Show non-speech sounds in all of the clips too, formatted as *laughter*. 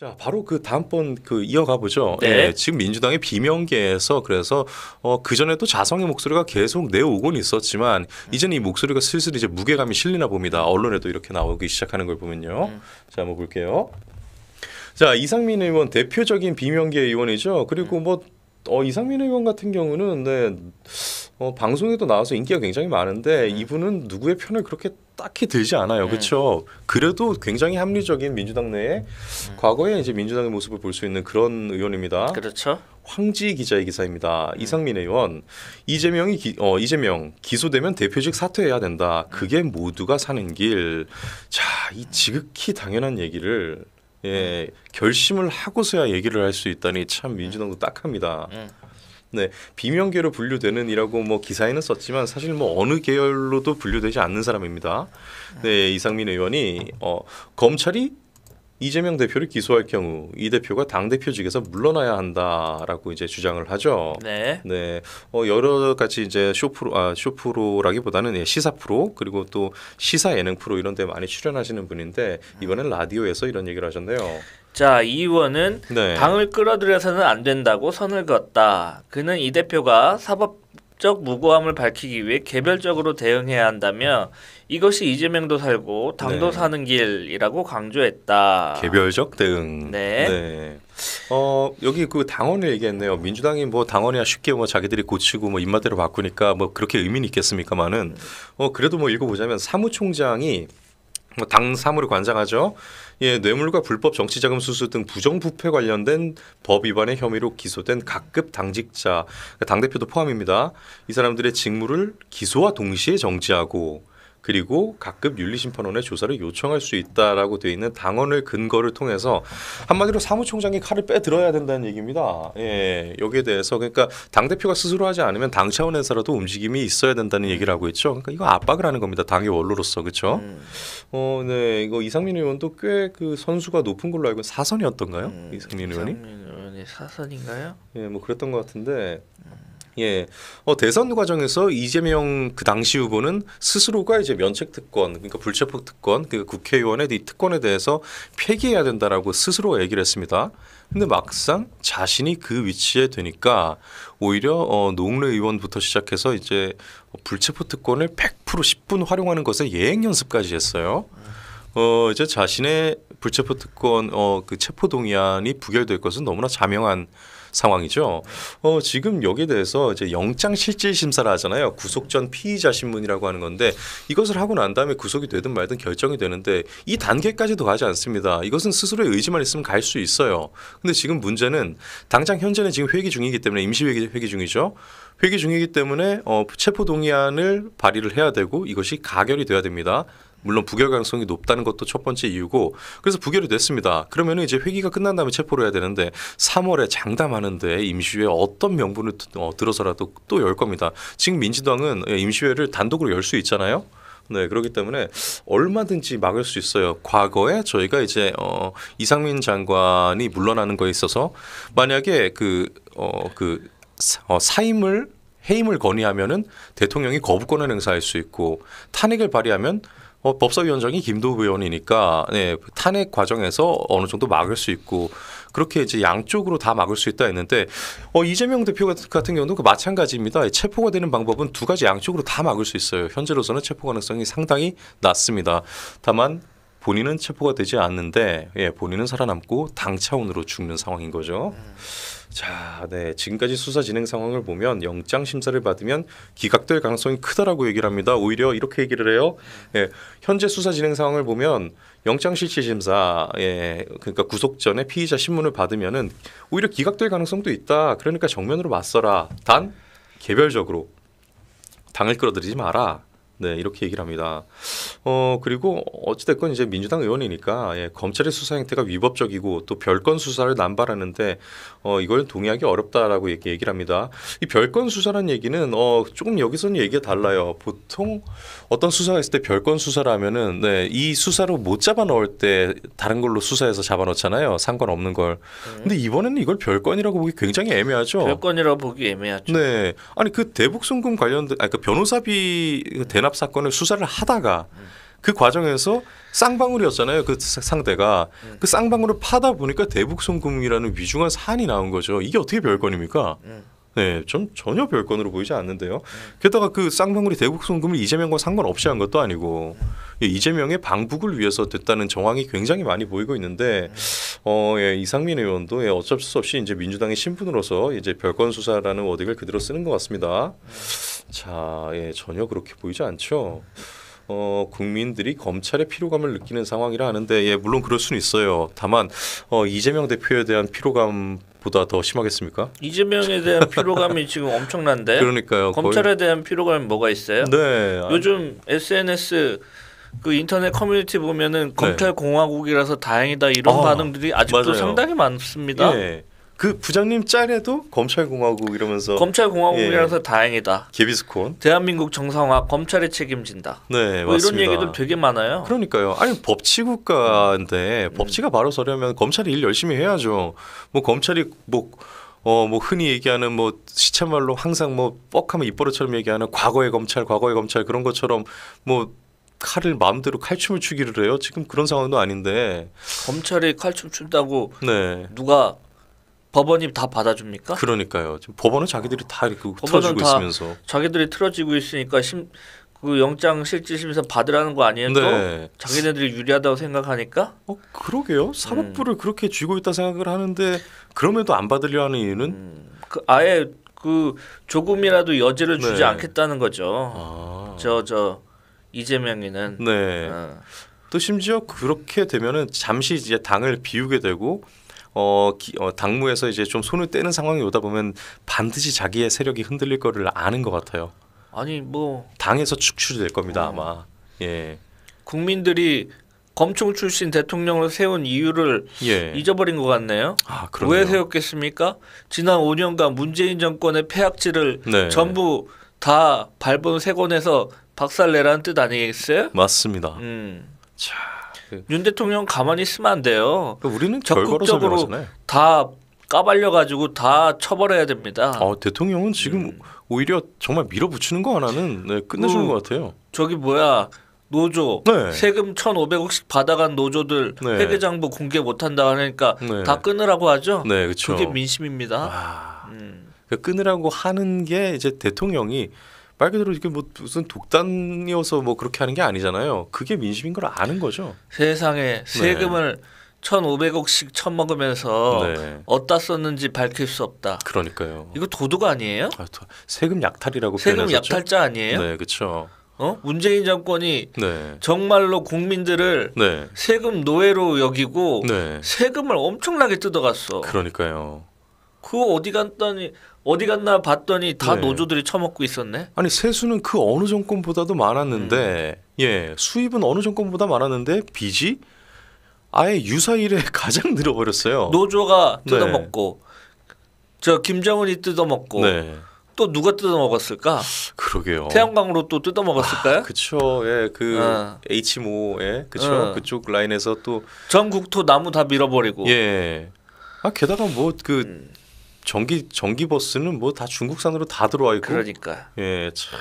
자, 바로 그 다음번 그 이어가 보죠. 네. 예, 지금 민주당의 비명계에서 그래서 어, 그전에도 자성의 목소리가 계속 내오곤 있었지만 음. 이제는 이 목소리가 슬슬 이제 무게감이 실리나 봅니다. 언론에도 이렇게 나오기 시작하는 걸 보면요. 음. 자, 한번 볼게요. 자, 이상민 의원 대표적인 비명계 의원이죠. 그리고 네. 뭐 어, 이상민 의원 같은 경우는 네. 어, 방송에도 나와서 인기가 굉장히 많은데 네. 이분은 누구의 편을 그렇게 딱히 들지 않아요. 네. 그렇죠. 그래도 굉장히 합리적인 민주당 내에 음. 네. 과거에 이제 민주당의 모습을 볼 수 있는 그런 의원입니다. 그렇죠. 황지 기자의 기사입니다. 음. 이상민 의원 이재명이 기, 어, 이재명 기소되면 대표직 사퇴해야 된다. 그게 음. 모두가 사는 길. 자, 이 지극히 당연한 얘기를 예 결심을 하고서야 얘기를 할 수 있다니 참 민주당도 딱합니다. 네, 비명계로 분류되는이라고 뭐 기사에는 썼지만 사실 뭐 어느 계열로도 분류되지 않는 사람입니다. 네, 이상민 의원이 어, 검찰이 이재명 대표를 기소할 경우 이 대표가 당 대표직에서 물러나야 한다라고 이제 주장을 하죠. 네. 네. 어, 여러 가지 이제 쇼프로 아 쇼프로라기보다는 예, 시사 프로 그리고 또 시사 예능 프로 이런 데 많이 출연하시는 분인데 이번엔 라디오에서 이런 얘기를 하셨네요. 자, 이의원은 네. 당을 끌어들여서는 안 된다고 선을 그었다. 그는 이 대표가 사법적 무고함을 밝히기 위해 개별적으로 대응해야 한다며 이것이 이재명도 살고 당도 네. 사는 길이라고 강조했다. 개별적 대응. 네. 네. 어 여기 그 당원을 얘기했네요. 민주당이 뭐 당원이야 쉽게 뭐 자기들이 고치고 뭐 입맛대로 바꾸니까 뭐 그렇게 의미는 있겠습니까마는어 그래도 뭐 읽어보자면 사무총장이 뭐당 사무를 관장하죠. 예, 뇌물과 불법 정치자금 수수 등 부정부패 관련된 법 위반의 혐의로 기소된 각급 당직자, 당대표도 포함입니다. 이 사람들의 직무를 기소와 동시에 정지하고 그리고 각급 윤리심판원의 조사를 요청할 수 있다라고 되어 있는 당원을 근거를 통해서 한마디로 사무총장이 칼을 빼들어야 된다는 얘기입니다. 예, 여기에 대해서 그러니까 당 대표가 스스로 하지 않으면 당 차원에서라도 움직임이 있어야 된다는 얘기를 하고 있죠. 그러니까 이거 압박을 하는 겁니다. 당의 원로로서 그렇죠. 음. 어, 네, 이거 이상민 의원도 꽤 그 선수가 높은 걸로 알고 사선이었던가요 음, 이상민 의원이? 이상민 의원이 4선인가요? 예, 뭐 그랬던 것 같은데. 음. 예, 어, 대선 과정에서 이재명 그 당시 후보는 스스로가 이제 면책 특권, 그러니까 불체포 특권, 그 국회의원의 이 특권에 대해서 폐기해야 된다라고 스스로 얘기를 했습니다. 근데 막상 자신이 그 위치에 되니까 오히려 어, 노웅래 의원부터 시작해서 이제 불체포 특권을 100% 10분 활용하는 것에 예행 연습까지 했어요. 어, 이제 자신의 불체포 특권 어, 그 체포 동의안이 부결될 것은 너무나 자명한 상황이죠. 어, 지금 여기에 대해서 이제 영장 실질 심사를 하잖아요. 구속 전 피의자 신문이라고 하는 건데 이것을 하고 난 다음에 구속이 되든 말든 결정이 되는데 이 단계까지도 가지 않습니다. 이것은 스스로의 의지만 있으면 갈 수 있어요. 근데 지금 문제는 당장 현재는 지금 회기 중이기 때문에 임시 회기, 회기 중이죠. 회기 중이기 때문에 어, 체포 동의안을 발의를 해야 되고 이것이 가결이 돼야 됩니다. 물론 부결 가능성이 높다는 것도 첫 번째 이유고 그래서 부결이 됐습니다. 그러면 이제 회기가 끝난 다음에 체포를 해야 되는데 3월에 장담하는데 임시회 어떤 명분을 어, 들어서라도 또 열 겁니다. 지금 민주당은 예, 임시회를 단독으로 열 수 있잖아요. 네, 그렇기 때문에 얼마든지 막을 수 있어요. 과거에 저희가 이제 어 이상민 장관이 물러나는 거에 있어서 만약에 그어그 어, 그 어, 사임을 해임을 건의하면은 대통령이 거부권을 행사할 수 있고 탄핵을 발의하면 어, 법사위원장이 김도우 의원이니까 네, 탄핵 과정에서 어느 정도 막을 수 있고 그렇게 이제 양쪽으로 다 막을 수 있다 했는데 어, 이재명 대표 같은 경우도 그 마찬가지입니다. 체포가 되는 방법은 두 가지 양쪽으로 다 막을 수 있어요. 현재로서는 체포 가능성이 상당히 낮습니다. 다만 본인은 체포가 되지 않는데 예, 본인은 살아남고 당 차원으로 죽는 상황인 거죠. 음. 자, 네. 지금까지 수사 진행 상황을 보면 영장 심사를 받으면 기각될 가능성이 크다라고 얘기를 합니다. 오히려 이렇게 얘기를 해요. 예, 현재 수사 진행 상황을 보면 영장 실질 심사, 예, 그러니까 구속 전에 피의자 신문을 받으면은 오히려 기각될 가능성도 있다. 그러니까 정면으로 맞서라. 단 개별적으로 당을 끌어들이지 마라. 네 이렇게 얘기를 합니다. 어 그리고 어찌됐건 이제 민주당 의원이니까 예, 검찰의 수사 행태가 위법적이고 또 별건 수사를 남발하는데 어 이걸 동의하기 어렵다라고 얘기, 얘기를 합니다. 이 별건 수사란 얘기는 어 조금 여기서는 얘기가 달라요. 보통 어떤 수사가 있을 때 별건 수사라면은 네, 이 수사로 못 잡아 넣을 때 다른 걸로 수사해서 잡아 넣잖아요. 상관없는 걸. 네. 근데 이번에는 이걸 별건이라고 보기 굉장히 애매하죠. 별건이라고 보기 애매하죠. 네. 아니 그 대북 송금 관련된 아그 변호사비 그 대납 연합 사건을 수사를 하다가 그 과정에서 쌍방울이었잖아요. 그 상대가 그 쌍방울을 파다 보니까 대북송금이라는 위중한 사안이 나온 거죠. 이게 어떻게 별건입니까? 네, 전 전혀 별건으로 보이지 않는데요. 게다가 그 쌍방울이 대북송금을 이재명과 상관없이 한 것도 아니고 이재명의 방북을 위해서 됐다는 정황이 굉장히 많이 보이고 있는데 어, 예, 이상민 의원도 예, 어쩔 수 없이 이제 민주당의 신분으로서 이제 별건 수사라는 워딩을 그대로 쓰는 것 같습니다. 자, 예, 전혀 그렇게 보이지 않죠. 어, 국민들이 검찰의 피로감을 느끼는 상황이라 하는데, 예, 물론 그럴 수는 있어요. 다만 어, 이재명 대표에 대한 피로감 보다 더 심하겠습니까? 이재명에 대한 피로감이 지금 엄청난데. 그러니까요. 검찰에 거의... 대한 피로감이 뭐가 있어요? 네. 요즘 SNS 그 인터넷 커뮤니티 보면은 네. 검찰 공화국이라서 다행이다 이런 아, 반응들이 아직도 맞아요. 상당히 많습니다. 예. 그 부장님 짤에도 검찰공화국 이러면서 검찰공화국이라서 예. 다행이다. 개비스콘. 대한민국 정상화 검찰이 책임진다. 네, 뭐 맞습니다. 이런 얘기도 되게 많아요. 그러니까요. 아니 법치 국가인데 음. 법치가 바로 서려면 검찰이 일 열심히 해야죠. 뭐 검찰이 뭐 어, 뭐, 흔히 얘기하는, 뭐, 시체말로 항상 뭐, 뻑하면 입버릇처럼 얘기하는 과거의 검찰, 과거의 검찰 그런 것처럼 뭐, 칼을 마음대로 칼춤을 추기를 해요. 지금 그런 상황도 아닌데. 검찰이 칼춤 춘다고 네. 누가 법원이 다 받아줍니까? 그러니까요. 지금 법원은 자기들이 다 이렇게 틀어주고 다 있으면서 자기들이 틀어지고 있으니까 심, 그 영장 실질 심사 받으라는 거 아니에요? 네. 또 자기네들이 유리하다고 생각하니까? 어 그러게요. 산업부를 음. 그렇게 쥐고 있다 생각을 하는데 그럼에도 안 받으려 하는 이유는 음. 그 아예 그 조금이라도 여지를 네. 주지 네. 않겠다는 거죠. 저저 아. 저 이재명이는 네. 어. 또 심지어 그렇게 되면은 잠시 이제 당을 비우게 되고 어, 기, 어, 당무에서 이제 좀 손을 떼는 상황이 오다 보면 반드시 자기의 세력이 흔들릴 거를 아는 것 같아요. 아니 뭐 당에서 축출될 겁니다 어. 아마. 예. 국민들이 검총 출신 대통령을 세운 이유를 예. 잊어버린 것 같네요. 아, 왜 세웠겠습니까? 지난 5년간 문재인 정권의 폐악질을 네. 전부 다 밟은 세권에서 박살내라는 뜻 아니겠어요? 맞습니다. 음. 자. 그 윤 대통령 가만히 있으면 안 돼요. 그러니까 우리는 적극적으로 다 까발려 가지고 다 처벌해야 됩니다. 아, 대통령은 지금 음. 오히려 정말 밀어붙이는 거 하나는 네, 끝내주는 그, 것 같아요. 저기 뭐야 노조 네. 세금 천오백 억씩 받아간 노조들 네. 회계장부 공개 못한다 하니까 네. 다 끊으라고 하죠. 네, 그렇죠. 그게 민심입니다. 아, 음. 그 끊으라고 하는 게 이제 대통령이 말 그대로 이게 뭐 무슨 독단이어서 뭐 그렇게 하는 게 아니잖아요. 그게 민심인 걸 아는 거죠. 세상에 세금을 네. 1,500억씩 처먹으면서 네. 어디다 썼는지 밝힐 수 없다. 그러니까요. 이거 도둑 아니에요? 아, 세금 약탈이라고 세금 표현하셨죠? 약탈자 아니에요? 네, 그렇죠. 어? 문재인 정권이 네. 정말로 국민들을 네. 세금 노예로 여기고 네. 세금을 엄청나게 뜯어갔어. 그러니까요. 그 어디 갔더니 어디 갔나 봤더니 다 네. 노조들이 처먹고 있었네. 아니 세수는 그 어느 정권보다도 많았는데 음. 예 수입은 어느 정권보다 많았는데 빚이 아예 유사일에 *laughs* 가장 늘어버렸어요. 노조가 뜯어먹고 네. 저 김정은이 뜯어먹고 네. 또 누가 뜯어먹었을까? 그러게요. 태양광으로 또 뜯어먹었을까요? 아, 그쵸. 예, 그 어. H모 예, 그쵸. 어. 그쪽 라인에서 또 전국토 나무 다 밀어버리고. 예. 아 게다가 뭐그 음. 전기 전기 버스는 뭐 다 중국산으로 다 들어와 있고. 그러니까. 예, 참.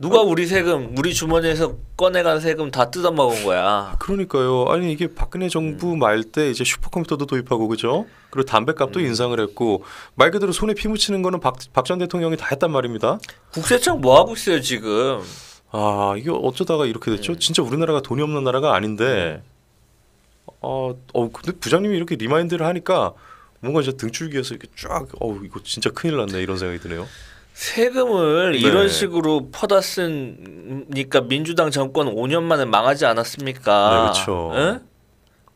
누가 우리 세금, 우리 주머니에서 꺼내간 세금 다 뜯어먹은 거야. 그러니까요. 아니 이게 박근혜 정부 음. 말때 이제 슈퍼컴퓨터도 도입하고 그죠? 그리고 담배값도 음. 인상을 했고 말 그대로 손에 피 묻히는 거는 박전 대통령이 다 했단 말입니다. 국세청 뭐 하고 있어요 지금? 아 이게 어쩌다가 이렇게 됐죠? 음. 진짜 우리나라가 돈이 없는 나라가 아닌데. 어, 어 근데 부장님이 이렇게 리마인드를 하니까 뭔가 이제 등줄기에서 이렇게 쫙 어우 이거 진짜 큰일 났네 이런 생각이 드네요. 세금을 네. 이런 식으로 퍼다 쓰니까 민주당 정권 5년 만에 망하지 않았습니까? 네, 그렇죠.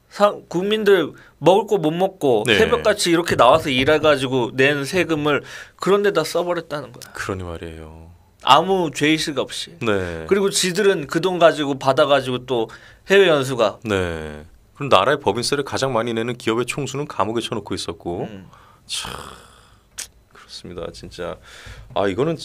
상, 예? 국민들 먹을 거 못 먹고 네. 새벽같이 이렇게 나와서 일해가지고 낸 세금을 그런 데다 써버렸다는 거야. 그러니 말이에요. 아무 죄의식 없이. 네. 그리고 지들은 그 돈 가지고 받아가지고 또 해외 연수가. 네. 그럼 나라의 법인세를 가장 많이 내는 기업의 총수는 감옥에 쳐놓고 있었고 음. 참 그렇습니다 진짜 아 이거는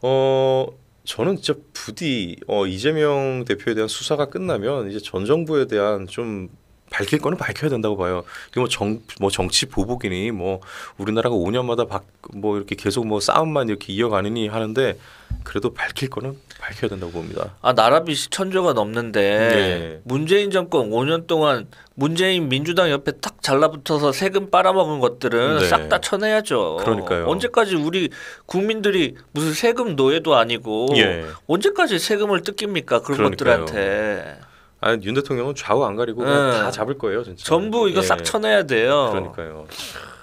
어 저는 진짜 부디 어 이재명 대표에 대한 수사가 끝나면 이제 전 정부에 대한 좀 밝힐 거는 밝혀야 된다고 봐요. 뭐, 정, 뭐 정치 보복이니 뭐 우리나라가 5년마다 바, 뭐 이렇게 계속 뭐 싸움만 이렇게 이어가느니 하는데 그래도 밝힐 거는 밝혀야 된다고 봅니다. 아 나라비 천조가 넘는데 네. 문재인 정권 5년 동안 문재인 민주당 옆에 탁 잘라붙어서 세금 빨아먹은 것들은 네. 싹다 쳐내야죠. 그러니까요. 언제까지 우리 국민들이 무슨 세금 노예도 아니고 예. 언제까지 세금을 뜯깁니까 그런 그러니까요. 것들한테. 아니, 윤 대통령은 좌우 안 가리고 네. 다 잡을 거예요, 진짜. 전부 이거 예. 싹 쳐내야 돼요. 그러니까요.